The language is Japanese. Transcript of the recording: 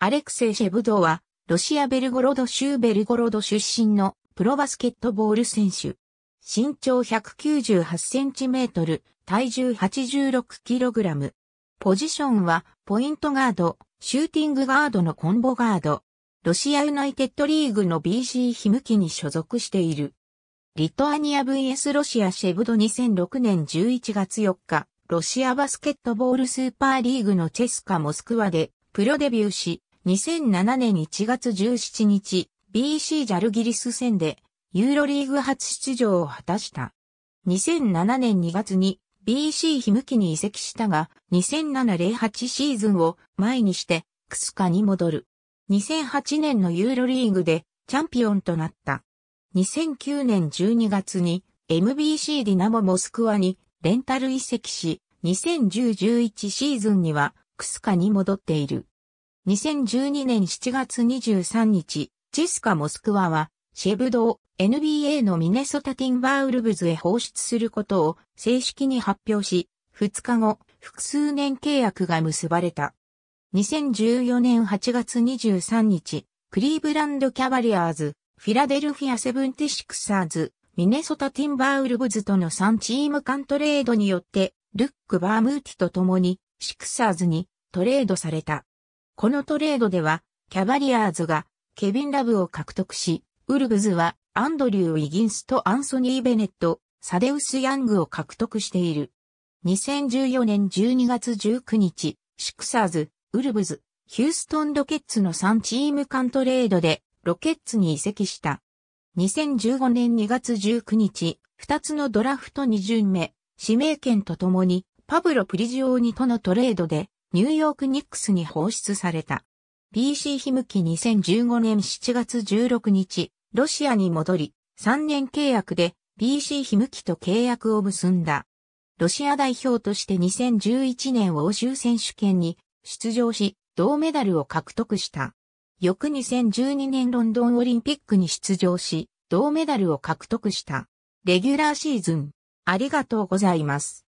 アレクセイ・シェブドは、ロシアベルゴロド州ベルゴロド出身のプロバスケットボール選手。身長198センチメートル、体重86キログラム。ポジションは、ポイントガード、シューティングガードのコンボガード。ロシアユナイテッドリーグの BC ヒムキに所属している。リトアニア VS ロシアシェブド2006年11月4日、ロシアバスケットボールスーパーリーグのチェスカモスクワでプロデビューし、2007年1月17日、BC ジャルギリス戦で、ユーロリーグ初出場を果たした。2007年2月に BC ヒムキに移籍したが、2007-08シーズンを前にして、クスカに戻る。2008年のユーロリーグでチャンピオンとなった。2009年12月に MBC ディナモモスクワにレンタル移籍し、2010-11シーズンにはクスカに戻っている。2012年7月23日、ジェスカ・モスクワは、シェブドを NBA のミネソタティンバーウルブズへ放出することを正式に発表し、2日後、複数年契約が結ばれた。2014年8月23日、クリーブランドキャバリアーズ、フィラデルフィアセブンティシクサーズ、ミネソタティンバーウルブズとの3チーム間トレードによって、ルック・バームーティと共に、シクサーズにトレードされた。このトレードでは、キャバリアーズがケビン・ラブを獲得し、ウルブズはアンドリュー・イギンスとアンソニー・ベネット、サデウス・ヤングを獲得している。2014年12月19日、シクサーズ、ウルブズ、ヒューストン・ロケッツの3チーム間トレードで、ロケッツに移籍した。2015年2月19日、2つのドラフト2巡目、指名権とともに、パブロ・プリジオーニとのトレードで、ニューヨークニックスに放出された。PC ひむき2015年7月16日、ロシアに戻り、3年契約で PC ひむきと契約を結んだ。ロシア代表として2011年欧州選手権に出場し、銅メダルを獲得した。翌2012年ロンドンオリンピックに出場し、銅メダルを獲得した。レギュラーシーズン。ありがとうございます。